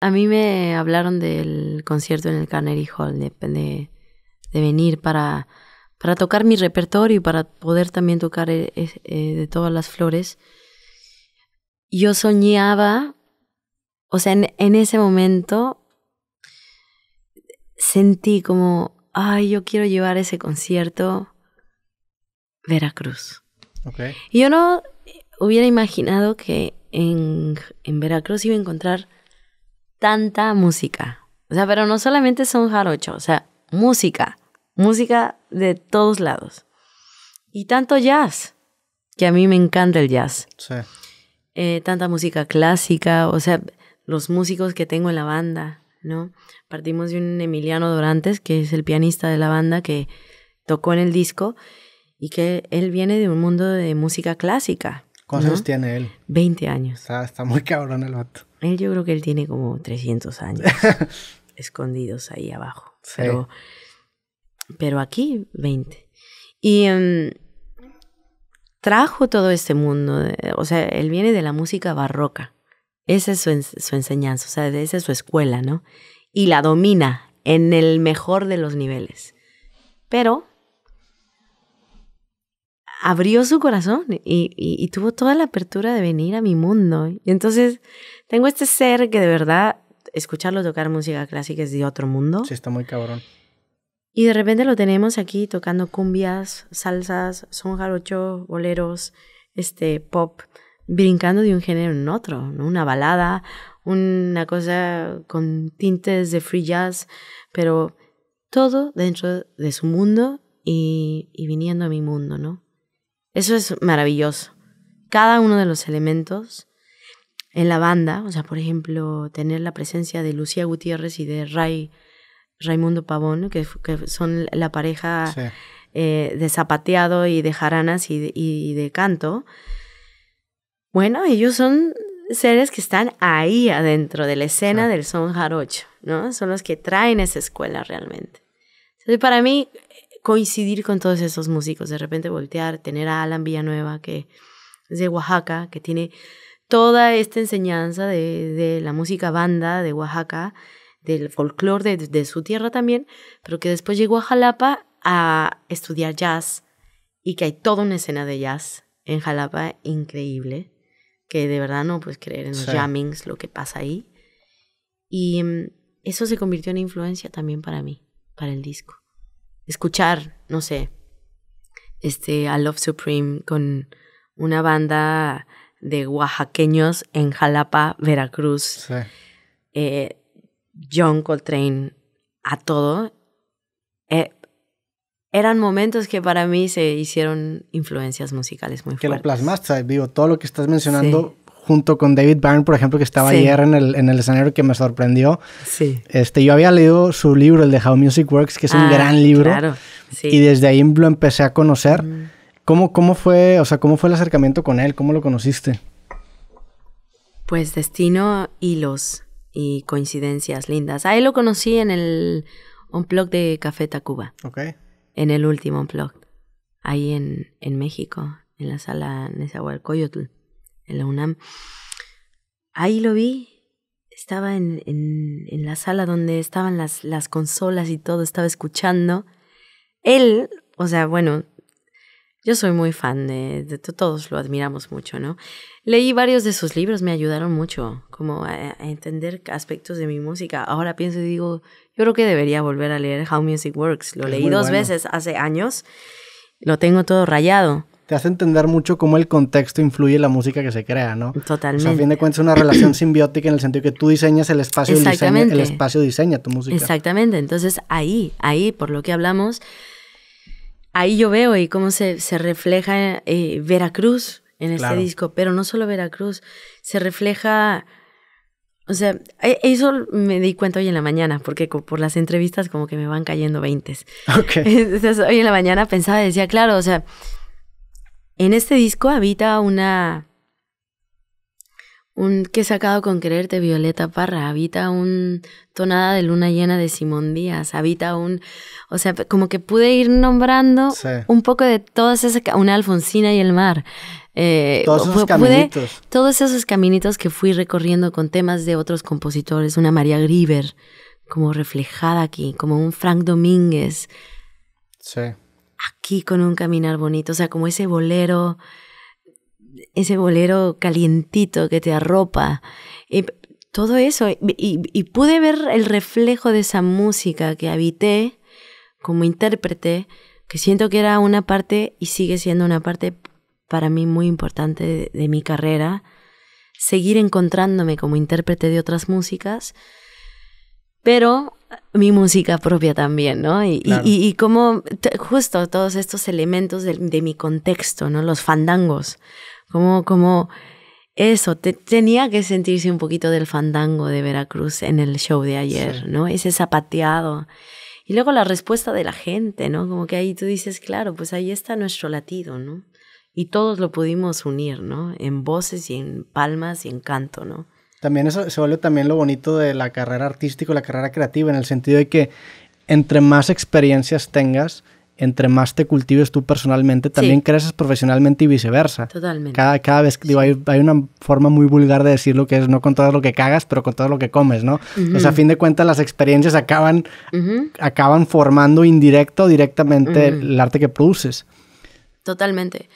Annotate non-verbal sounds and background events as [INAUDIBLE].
A mí me hablaron del concierto en el Carnegie Hall, de, venir para, para tocar mi repertorio y para poder también tocar eh, eh, de todas las flores. Yo soñaba, o sea, en, ese momento sentí como, ay, yo quiero llevar ese concierto Veracruz. Okay. yo no hubiera imaginado que en Veracruz iba a encontrar tanta música. O sea, pero no solamente son jarocho, o sea, música, música de todos lados. Y tanto jazz, que a mí me encanta el jazz. Sí. Eh, tanta música clásica, o sea, los músicos que tengo en la banda, ¿no? Partimos de un Emiliano Dorantes, que es el pianista de la banda que tocó en el disco y que él viene de un mundo de música clásica. ¿Cuántos tiene él? 20 años. Está, está muy cabrón el vato. Él yo creo que él tiene como 300 años [LAUGHS] escondidos ahí abajo. Pero, aquí 20. Y em, trajo todo este mundo, o sea, él viene de la música barroca. Esa es su, enseñanza, o sea, esa es su escuela, ¿no? Y la domina en el mejor de los niveles. Pero abrió su corazón y, tuvo toda la apertura de venir a mi mundo. Y entonces tengo este ser que de verdad escucharlo tocar música clásica es de otro mundo. Sí, está muy cabrón. Y de repente lo tenemos aquí tocando cumbias, salsas, son jarocho, boleros, este pop, brincando de un género en otro, una balada, una cosa con tintes de free jazz, pero todo dentro de su mundo y viniendo a mi mundo, ¿no? Eso es maravilloso. Cada uno de los elementos en la banda, o sea, por ejemplo, tener la presencia de Lucía Gutiérrez y de Ray, Raimundo Pavón, que, son la pareja eh, de zapateado y de jaranas y de, canto. Bueno, ellos son seres que están ahí adentro de la escena del son jarocho, ¿no? Son los que traen esa escuela realmente. Entonces, para mí, coincidir con todos esos músicos, de repente voltear, tener a Alan Villanueva, que es de Oaxaca, que tiene toda esta enseñanza de, la música banda de Oaxaca, del folclore de, su tierra también, pero que después llegó a Jalapa a estudiar jazz y que hay toda una escena de jazz en Jalapa increíble, que de verdad no puedes creer en los jammings, lo que pasa ahí. Y mm, eso se convirtió en influencia también para mí, para el disco escuchar, no sé, este, a Love Supreme con una banda de oaxaqueños en Jalapa, Veracruz. Eh, John Coltrane a todo. Eh, eran momentos que para mí se hicieron influencias musicales muy fuertes. Que lo plasmaste, digo, todo lo que estás mencionando junto con David Byrne, por ejemplo, que estaba ayer en el, escenario que me sorprendió. Sí. Este, yo había leído su libro, el de How Music Works, que es un ah, gran libro. Claro. Sí. Y desde ahí lo empecé a conocer. Mm. ¿Cómo, ¿Cómo fue, o sea, cómo fue el acercamiento con él? ¿Cómo lo conociste? Pues destino, hilos y coincidencias lindas. ahí lo conocí en el blog de Café Tacuba. Ok. En el último blog, Ahí en, México, en la sala Nezahualcóyotl en la UNAM. Ahí lo vi, estaba en, la sala donde estaban las, las consolas y todo, estaba escuchando. Él, o sea, bueno, yo soy muy fan de, todos, lo admiramos mucho, ¿no? Leí varios de sus libros, me ayudaron mucho como a, entender aspectos de mi música. Ahora pienso y digo, yo creo que debería volver a leer How Music Works. Lo leí dos veces hace años, lo tengo todo rayado te hace entender mucho cómo el contexto influye en la música que se crea, ¿no? Totalmente. O sea, a fin de cuentas es una relación [CLEARS THROAT] simbiótica en el sentido que tú diseñas el espacio y el espacio diseña tu música. Exactamente. Entonces ahí, ahí, por lo que hablamos, ahí yo veo y cómo se, se refleja eh, Veracruz en este disco, pero no solo Veracruz, se refleja... O sea, e, eso me di cuenta hoy en la mañana, porque por las entrevistas como que me van cayendo veintes. Okay. [LAUGHS] Entonces, hoy en la mañana pensaba y decía, claro, o sea, en este disco habita una... Un que he sacado con quererte, Violeta Parra. Habita un tonada de luna llena de Simón Díaz. Habita un... O sea, como que pude ir nombrando un poco de todas esas... Una Alfonsina y el mar. Eh, todos esos caminitos. Todos esos caminitos que fui recorriendo con temas de otros compositores. Una María Grieber como reflejada aquí, como un Frank Domínguez. Sí aquí con un caminar bonito, o sea, como ese bolero, ese bolero calientito que te arropa. Y todo eso, y, pude ver el reflejo de esa música que habité como intérprete, que siento que era una parte y sigue siendo una parte para mí muy importante de mi carrera, seguir encontrándome como intérprete de otras músicas, pero mi música propia también, ¿no? Y, como justo todos estos elementos de, mi contexto, ¿no? Los fandangos, como, como eso, tenía que sentirse un poquito del fandango de Veracruz en el show de ayer, ¿no? Ese zapateado. Y luego la respuesta de la gente, ¿no? Como que ahí tú dices, claro, pues ahí está nuestro latido, ¿no? Y todos lo pudimos unir, ¿no? En voces y en palmas y en canto, ¿no? también eso se vuelve también lo bonito de la carrera artística, la carrera creativa, en el sentido de que entre más experiencias tengas, entre más te cultives tú personalmente, también creces profesionalmente y viceversa. Totalmente. Cada, vez, digo, hay, una forma muy vulgar de decir lo que es, no con todo lo que cagas, pero con todo lo que comes, ¿no? a fin de cuentas, las experiencias acaban, acaban formando indirecto o directamente el arte que produces. Totalmente.